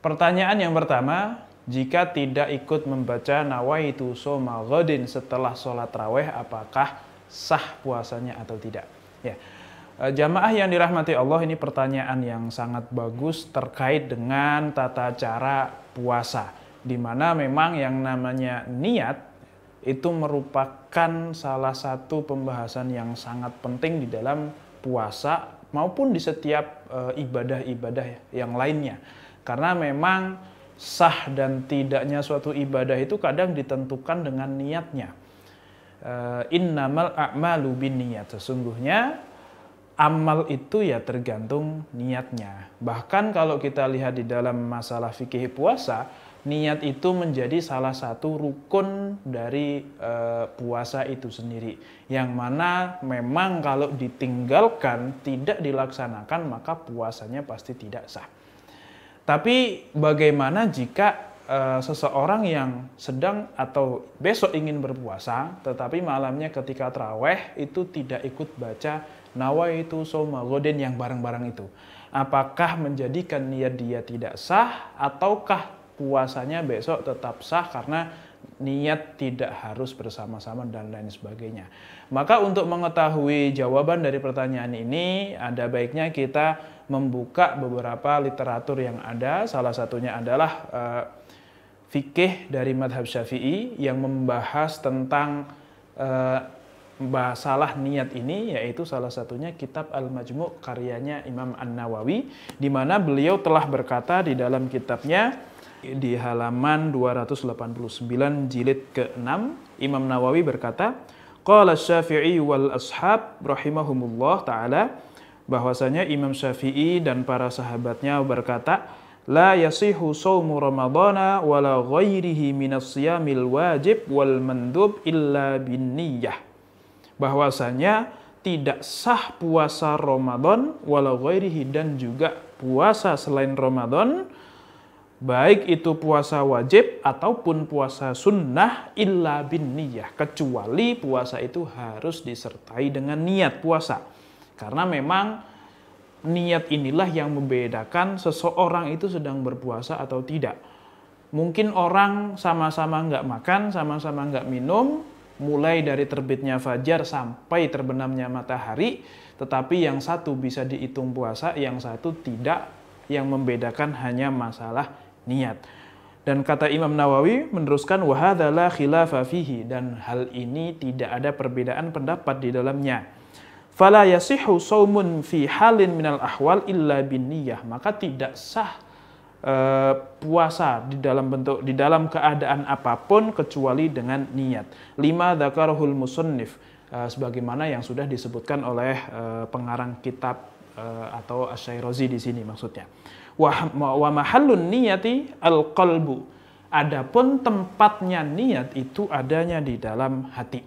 Pertanyaan yang pertama, jika tidak ikut membaca nawaitu soma ghodin setelah sholat raweh, apakah sah puasanya atau tidak? Ya. E, jamaah yang dirahmati Allah ini pertanyaan yang sangat bagus terkait dengan tata cara puasa. Di mana memang yang namanya niat itu merupakan salah satu pembahasan yang sangat penting di dalam puasa maupun di setiap e, ibadah-ibadah yang lainnya karena memang sah dan tidaknya suatu ibadah itu kadang ditentukan dengan niatnya. Eh, innamal a'malu bin niat. Sesungguhnya amal itu ya tergantung niatnya. Bahkan kalau kita lihat di dalam masalah fikih puasa, niat itu menjadi salah satu rukun dari e, puasa itu sendiri. Yang mana memang kalau ditinggalkan, tidak dilaksanakan, maka puasanya pasti tidak sah. Tapi bagaimana jika e, seseorang yang sedang atau besok ingin berpuasa, tetapi malamnya ketika traweh itu tidak ikut baca nawaitu soma goden yang bareng-bareng itu? Apakah menjadikan niat dia tidak sah ataukah puasanya besok tetap sah karena niat tidak harus bersama-sama dan lain sebagainya. Maka untuk mengetahui jawaban dari pertanyaan ini, ada baiknya kita membuka beberapa literatur yang ada. Salah satunya adalah uh, fikih dari madhab syafi'i yang membahas tentang uh, masalah niat ini yaitu salah satunya kitab Al-Majmu' karyanya Imam An-Nawawi di mana beliau telah berkata di dalam kitabnya di halaman 289 jilid ke-6, Imam Nawawi berkata, Qala syafi'i wal ashab rahimahumullah ta'ala, bahwasanya Imam Syafi'i dan para sahabatnya berkata, La yasihu sawmu ramadana wala ghairihi minas siyamil wajib wal mandub illa bin niyah. Bahwasanya tidak sah puasa Ramadan walau ghairihi dan juga puasa selain Ramadan baik itu puasa wajib ataupun puasa sunnah illa bin niyah kecuali puasa itu harus disertai dengan niat puasa karena memang niat inilah yang membedakan seseorang itu sedang berpuasa atau tidak mungkin orang sama-sama nggak makan sama-sama nggak minum mulai dari terbitnya fajar sampai terbenamnya matahari tetapi yang satu bisa dihitung puasa yang satu tidak yang membedakan hanya masalah niat. Dan kata Imam Nawawi meneruskan wahadalah la khilafa fihi dan hal ini tidak ada perbedaan pendapat di dalamnya. Fala yasihu saumun fi halin minal ahwal illa bin niyah. Maka tidak sah e, puasa di dalam bentuk di dalam keadaan apapun kecuali dengan niat. Lima Dakarul musunnif eh, sebagaimana yang sudah disebutkan oleh eh, pengarang kitab Eh, atau asyairozi di sini maksudnya. Wa, ma'halun mahallun niyati al-qalbu. Adapun tempatnya niat itu adanya di dalam hati.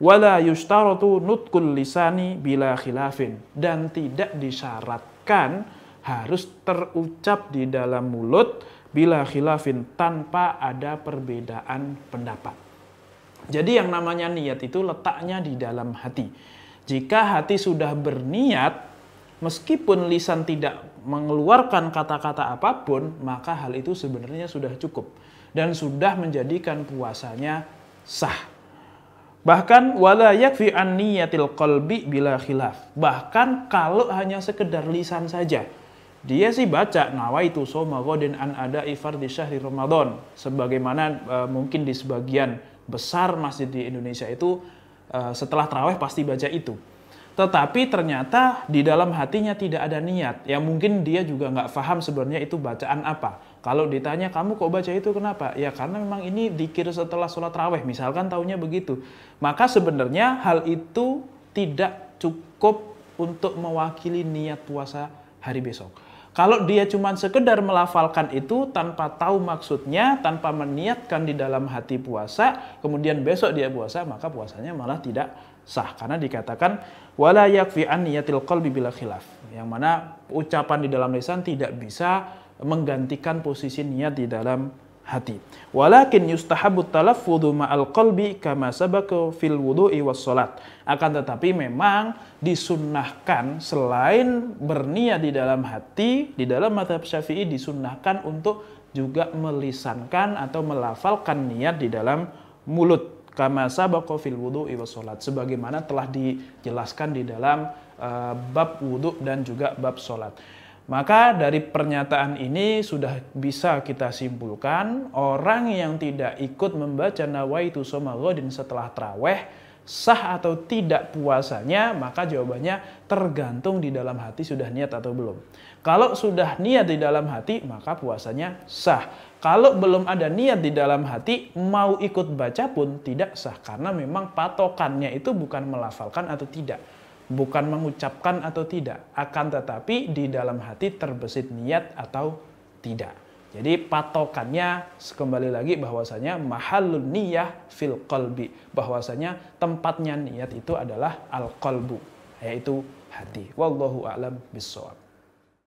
Wala yushtaratu nutkul lisani bila khilafin. Dan tidak disyaratkan harus terucap di dalam mulut bila khilafin tanpa ada perbedaan pendapat. Jadi yang namanya niat itu letaknya di dalam hati. Jika hati sudah berniat, meskipun lisan tidak mengeluarkan kata-kata apapun, maka hal itu sebenarnya sudah cukup dan sudah menjadikan puasanya sah. Bahkan wala yakfi an niyatil qalbi bila khilaf. Bahkan kalau hanya sekedar lisan saja. Dia sih baca nawaitu shoma godin an ada ifar di syahri Ramadan. Sebagaimana e, mungkin di sebagian besar masjid di Indonesia itu e, setelah terawih pasti baca itu tetapi ternyata di dalam hatinya tidak ada niat. Ya mungkin dia juga nggak paham sebenarnya itu bacaan apa. Kalau ditanya kamu kok baca itu kenapa? Ya karena memang ini dikir setelah sholat raweh, misalkan tahunya begitu. Maka sebenarnya hal itu tidak cukup untuk mewakili niat puasa hari besok. Kalau dia cuma sekedar melafalkan itu tanpa tahu maksudnya, tanpa meniatkan di dalam hati puasa, kemudian besok dia puasa, maka puasanya malah tidak sah karena dikatakan wala yakfi an niyatil qalbi bila khilaf yang mana ucapan di dalam lisan tidak bisa menggantikan posisi niat di dalam hati walakin yustahabut talaffudhu ma'al qalbi kama sabaka fil wudhu'i was salat akan tetapi memang disunnahkan selain berniat di dalam hati di dalam mazhab syafi'i disunnahkan untuk juga melisankan atau melafalkan niat di dalam mulut kama sabaqo fil wudu'i wa salat sebagaimana telah dijelaskan di dalam eh, bab wudhu dan juga bab salat. Maka dari pernyataan ini sudah bisa kita simpulkan orang yang tidak ikut membaca nawaitu soma setelah traweh sah atau tidak puasanya, maka jawabannya tergantung di dalam hati sudah niat atau belum. Kalau sudah niat di dalam hati, maka puasanya sah. Kalau belum ada niat di dalam hati, mau ikut baca pun tidak sah. Karena memang patokannya itu bukan melafalkan atau tidak. Bukan mengucapkan atau tidak. Akan tetapi di dalam hati terbesit niat atau tidak. Jadi patokannya kembali lagi bahwasanya mahalun niyah fil qalbi, bahwasanya tempatnya niat itu adalah al qalbu, yaitu hati. Wallahu a'lam bissawab.